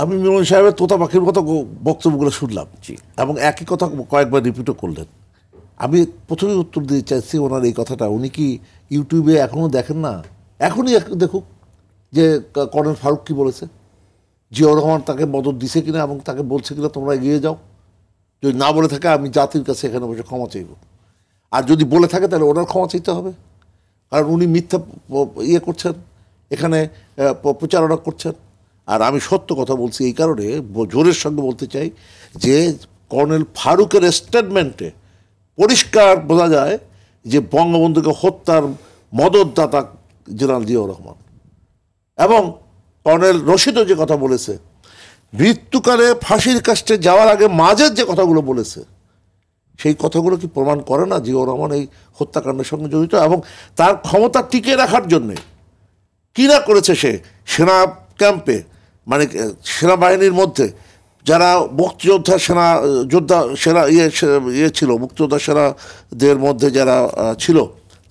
আমি মিলন সাহেবের তোতা পাখির কথা বক্তব্যগুলো শুনলাম জি এবং একই কথা কয়েকবার রিপিটও করলেন আমি প্রথমে উত্তর দিতে চাইছি ওনার এই কথাটা উনি কি ইউটিউবে এখনও দেখেন না এখনই দেখুক যে কর্নেল ফারুক কি বলেছে জিয়াউর রহমান তাকে মদত দিছে কিনা এবং তাকে বলছে কিনা তোমরা এগিয়ে যাও যদি না বলে থাকে আমি জাতির কাছে এখানে বসে ক্ষমা চাইব আর যদি বলে থাকে তাহলে ওনার ক্ষমা চাইতে হবে কারণ উনি মিথ্যা ইয়ে করছেন এখানে প্রচারণা করছেন আর আমি সত্য কথা বলছি এই কারণে জোরের সঙ্গে বলতে চাই যে কর্নেল ফারুকের স্টেটমেন্টে পরিষ্কার বোঝা যায় যে বঙ্গবন্ধুকে হত্যার মদতদাতা জেনারেল জিয়াউর রহমান এবং কর্নেল রশিদও যে কথা বলেছে মৃত্যুকালে ফাঁসির কাস্টে যাওয়ার আগে মাঝের যে কথাগুলো বলেছে সেই কথাগুলো কি প্রমাণ করে না জিয়াউর রহমান এই হত্যাকাণ্ডের সঙ্গে জড়িত এবং তার ক্ষমতা টিকিয়ে রাখার জন্যে কী না করেছে সে সেনা ক্যাম্পে মানে সেনাবাহিনীর মধ্যে যারা মুক্তিযোদ্ধা সেনা যোদ্ধা সেনা ইয়ে ইয়ে ছিল মুক্তিযোদ্ধা সেনাদের মধ্যে যারা ছিল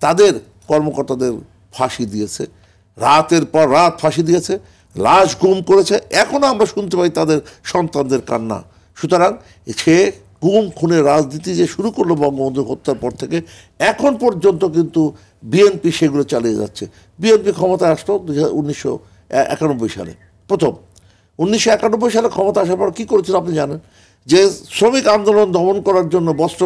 তাদের কর্মকর্তাদের ফাঁসি দিয়েছে রাতের পর রাত ফাঁসি দিয়েছে লাশ গুম করেছে এখনও আমরা শুনতে পাই তাদের সন্তানদের কান্না সুতরাং সে গুম খুনের রাজনীতি যে শুরু করলো বঙ্গবন্ধু হত্যার পর থেকে এখন পর্যন্ত কিন্তু বিএনপি সেগুলো চালিয়ে যাচ্ছে বিএনপি ক্ষমতায় আসলো উনিশশো একানব্বই সালে প্রথম উনিশশো একানব্বই সালে ক্ষমতা আসার পর কী করেছিল আপনি জানেন যে শ্রমিক আন্দোলন দমন করার জন্য বস্ত্র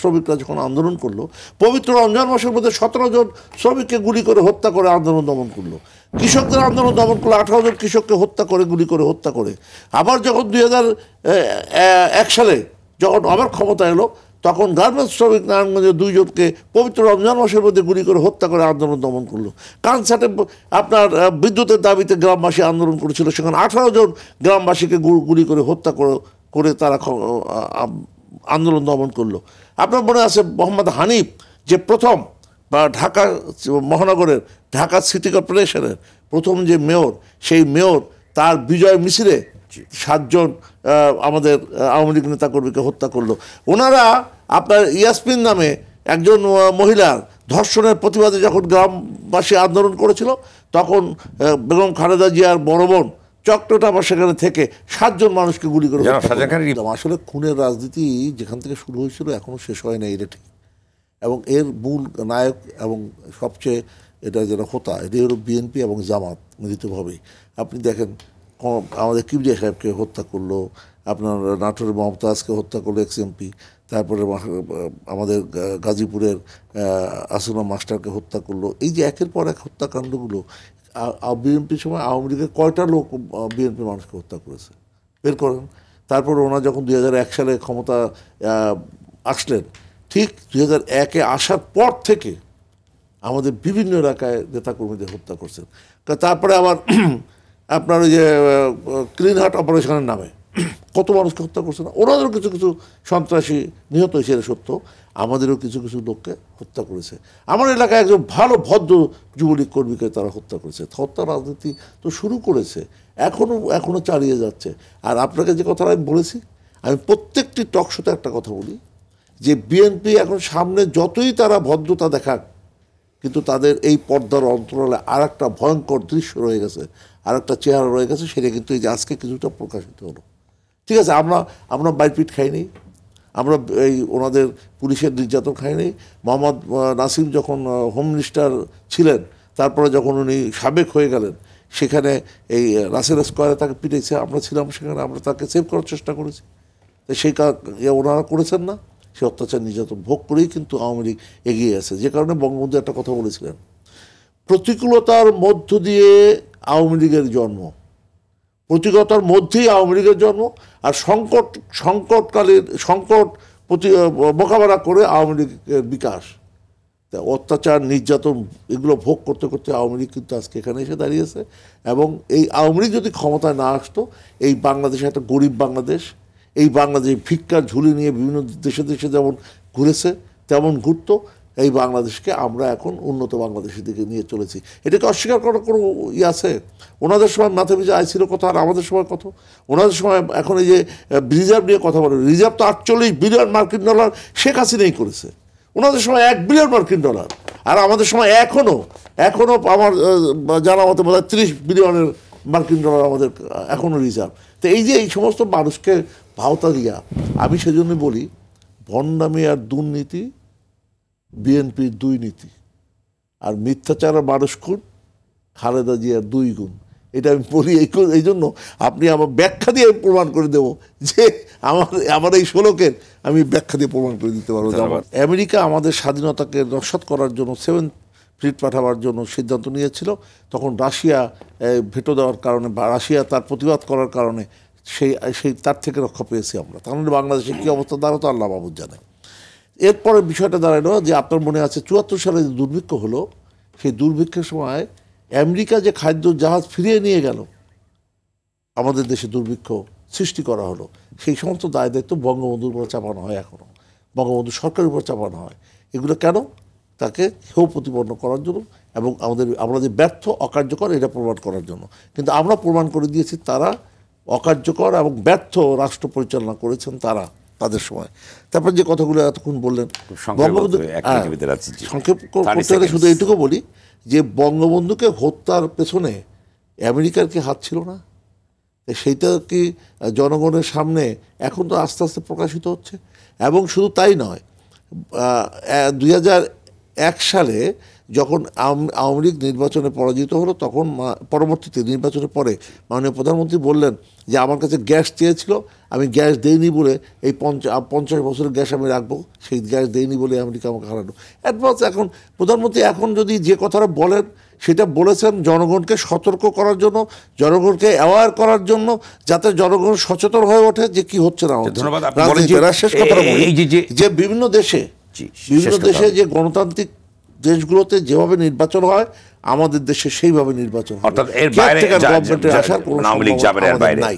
শ্রমিকরা যখন আন্দোলন করলো পবিত্র রমজান মাসের মধ্যে সতেরো জন শ্রমিককে গুলি করে হত্যা করে আন্দোলন দমন করলো কৃষকদের আন্দোলন দমন করলো আঠারো জন কৃষককে হত্যা করে গুলি করে হত্যা করে আবার যখন দুই এক সালে যখন আবার ক্ষমতা এলো তখন গার্মেন্টস শ্রমিক নারায়ণগঞ্জের দুইজনকে পবিত্র রমজান মাসের মধ্যে গুলি করে হত্যা করে আন্দোলন দমন করলো কানসাটে আপনার বিদ্যুতের দাবিতে গ্রামবাসী আন্দোলন করেছিল সেখানে আঠারো জন গ্রামবাসীকে গুলি করে হত্যা করে করে তারা আন্দোলন দমন করলো আপনার মনে আছে মোহাম্মদ হানিফ যে প্রথম বা ঢাকা মহানগরের ঢাকা সিটি কর্পোরেশনের প্রথম যে মেয়র সেই মেয়র তার বিজয় মিছিলে সাতজন আমাদের আওয়ামী লীগ নেতাকর্মীকে হত্যা করলো ওনারা আপনার ইয়াসমিন নামে একজন মহিলার ধর্ষণের প্রতিবাদে যখন গ্রামবাসী আন্দোলন করেছিল তখন বেগম খালেদা জিয়ার বড় বোন বা সেখানে থেকে সাতজন মানুষকে গুলি করে আসলে খুনের রাজনীতি যেখান থেকে শুরু হয়েছিল এখনও শেষ হয় না এটা ঠিক এবং এর মূল নায়ক এবং সবচেয়ে এটা যেটা হোতা এটি হলো বিএনপি এবং জামাত মিলিতভাবেই আপনি দেখেন আমাদের কিবরিয়া সাহেবকে হত্যা করলো আপনার নাটোরের মমতাজকে হত্যা করলো এক্স এমপি তারপরে আমাদের গাজীপুরের আসুনা মাস্টারকে হত্যা করলো এই যে একের পর এক হত্যাকাণ্ডগুলো বিএনপির সময় আওয়ামী লীগের কয়টা লোক বিএনপির মানুষকে হত্যা করেছে বের করেন তারপর ওনার যখন দুই সালে ক্ষমতা আসলেন ঠিক দুই হাজার একে আসার পর থেকে আমাদের বিভিন্ন এলাকায় নেতাকর্মীদের হত্যা করছেন তারপরে আবার আপনার ওই যে ক্লিন হার্ট অপারেশনের নামে কত মানুষকে হত্যা করছে না ওনাদেরও কিছু কিছু সন্ত্রাসী নিহত হয়েছে এটা সত্য আমাদেরও কিছু কিছু লোককে হত্যা করেছে আমার এলাকায় একজন ভালো ভদ্র যুবলীগ কর্মীকে তারা হত্যা করেছে হত্যা রাজনীতি তো শুরু করেছে এখনও এখনও চালিয়ে যাচ্ছে আর আপনাকে যে কথাটা আমি বলেছি আমি প্রত্যেকটি টকশোতে একটা কথা বলি যে বিএনপি এখন সামনে যতই তারা ভদ্রতা দেখাক কিন্তু তাদের এই পর্দার অন্তরালে আর একটা ভয়ঙ্কর দৃশ্য রয়ে গেছে আর একটা চেহারা রয়ে গেছে সেটা কিন্তু এই যে আজকে কিছুটা প্রকাশিত হলো ঠিক আছে আমরা আমরা বাইরপিট খাইনি আমরা এই ওনাদের পুলিশের নির্যাতন খাইনি মোহাম্মদ নাসিম যখন হোম মিনিস্টার ছিলেন তারপরে যখন উনি সাবেক হয়ে গেলেন সেখানে এই রাসেল স্কোয়ারে তাকে পিটেছে আমরা ছিলাম সেখানে আমরা তাকে সেভ করার চেষ্টা করেছি সেই কাজ ইয়ে ওনারা করেছেন না সে অত্যাচার নির্যাতন ভোগ করেই কিন্তু আওয়ামী লীগ এগিয়ে আছে যে কারণে বঙ্গবন্ধু একটা কথা বলেছিলেন প্রতিকূলতার মধ্য দিয়ে আওয়ামী লীগের জন্ম প্রতিকূলতার মধ্যেই আওয়ামী লীগের জন্ম আর সংকট সংকটকালীন সংকট প্রতি মোকাবেলা করে আওয়ামী লীগের বিকাশ তা অত্যাচার নির্যাতন এগুলো ভোগ করতে করতে আওয়ামী লীগ কিন্তু আজকে এখানে এসে দাঁড়িয়েছে এবং এই আওয়ামী লীগ যদি ক্ষমতায় না আসতো এই বাংলাদেশে একটা গরিব বাংলাদেশ এই বাংলাদেশ ভিক্ষা ঝুলি নিয়ে বিভিন্ন দেশে দেশে যেমন ঘুরেছে তেমন ঘুরতো এই বাংলাদেশকে আমরা এখন উন্নত বাংলাদেশের দিকে নিয়ে চলেছি এটাকে অস্বীকার করার কোনো ই ইয়ে আছে ওনাদের সময় মাথা পিছিয়ে আয় ছিল আর আমাদের সময় কত ওনাদের সময় এখন এই যে রিজার্ভ নিয়ে কথা বলে রিজার্ভ তো আটচল্লিশ বিলিয়ন মার্কিন ডলার শেখ হাসিনাই করেছে ওনাদের সময় এক বিলিয়ন মার্কিন ডলার আর আমাদের সময় এখনও এখনও আমার জানা মতো বোধ হয় তিরিশ বিলিয়নের মার্কিন ডলার আমাদের এখনও রিজার্ভ তো এই যে এই সমস্ত মানুষকে ভাওতা দিয়া আমি সেজন্য বলি ভণ্ডামি আর দুর্নীতি বিএনপির দুই নীতি আর মিথ্যাচার আর খুন খালেদা জিয়ার দুই গুণ এটা আমি বলি এই এই জন্য আপনি আমার ব্যাখ্যা দিয়ে প্রমাণ করে দেব যে আমার আমার এই শ্লোকের আমি ব্যাখ্যা দিয়ে প্রমাণ করে দিতে পারবো আমেরিকা আমাদের স্বাধীনতাকে নস্বাত করার জন্য সেভেন ফ্লিট পাঠাবার জন্য সিদ্ধান্ত নিয়েছিল তখন রাশিয়া ভেটো দেওয়ার কারণে বা রাশিয়া তার প্রতিবাদ করার কারণে সেই সেই তার থেকে রক্ষা পেয়েছি আমরা তাহলে মানে বাংলাদেশে কী অবস্থা তো আল্লাহ বাবুর জানে এরপরে বিষয়টা দাঁড়ালো যে আপনার মনে আছে চুয়াত্তর সালে যে দুর্ভিক্ষ হলো সেই দুর্ভিক্ষের সময় আমেরিকা যে খাদ্য জাহাজ ফিরিয়ে নিয়ে গেল আমাদের দেশে দুর্ভিক্ষ সৃষ্টি করা হলো সেই সমস্ত দায় দায়িত্ব বঙ্গবন্ধুর উপর চাপানো হয় এখনও বঙ্গবন্ধু সরকারের উপর চাপানো হয় এগুলো কেন তাকে হেউ প্রতিপন্ন করার জন্য এবং আমাদের আমরা যে ব্যর্থ অকার্যকর এটা প্রমাণ করার জন্য কিন্তু আমরা প্রমাণ করে দিয়েছি তারা অকার্যকর এবং ব্যর্থ রাষ্ট্র পরিচালনা করেছেন তারা তাদের সময় তারপর যে কথাগুলো এতক্ষণ বললেন বঙ্গবন্ধু হ্যাঁ, সংক্ষেপ করতে শুধু এইটুকু বলি যে বঙ্গবন্ধুকে হত্যার পেছনে আমেরিকার কি হাত ছিল না সেইটা কি জনগণের সামনে এখন তো আস্তে আস্তে প্রকাশিত হচ্ছে এবং শুধু তাই নয় দুই এক সালে যখন আওয়ামী লীগ নির্বাচনে পরাজিত হলো তখন পরবর্তীতে নির্বাচনের পরে মাননীয় প্রধানমন্ত্রী বললেন যে আমার কাছে গ্যাস চেয়েছিল আমি গ্যাস দেইনি বলে এই পঞ্চাশ বছরের গ্যাস আমি রাখবো সেই গ্যাস দেইনি বলে আমেরিকা আমাকে হারানো অ্যাডভান্স এখন প্রধানমন্ত্রী এখন যদি যে কথাটা বলেন সেটা বলেছেন জনগণকে সতর্ক করার জন্য জনগণকে অ্যাওয়ার করার জন্য যাতে জনগণ সচেতন হয়ে ওঠে যে কি হচ্ছে না ধন্যবাদ শেষ কথা যে বিভিন্ন দেশে বিভিন্ন দেশে যে গণতান্ত্রিক দেশগুলোতে যেভাবে নির্বাচন হয় আমাদের দেশে সেইভাবে নির্বাচন হয় অর্থাৎ এর বাইরে গভর্নমেন্টের আসার কোনো সম্ভাবনা নাই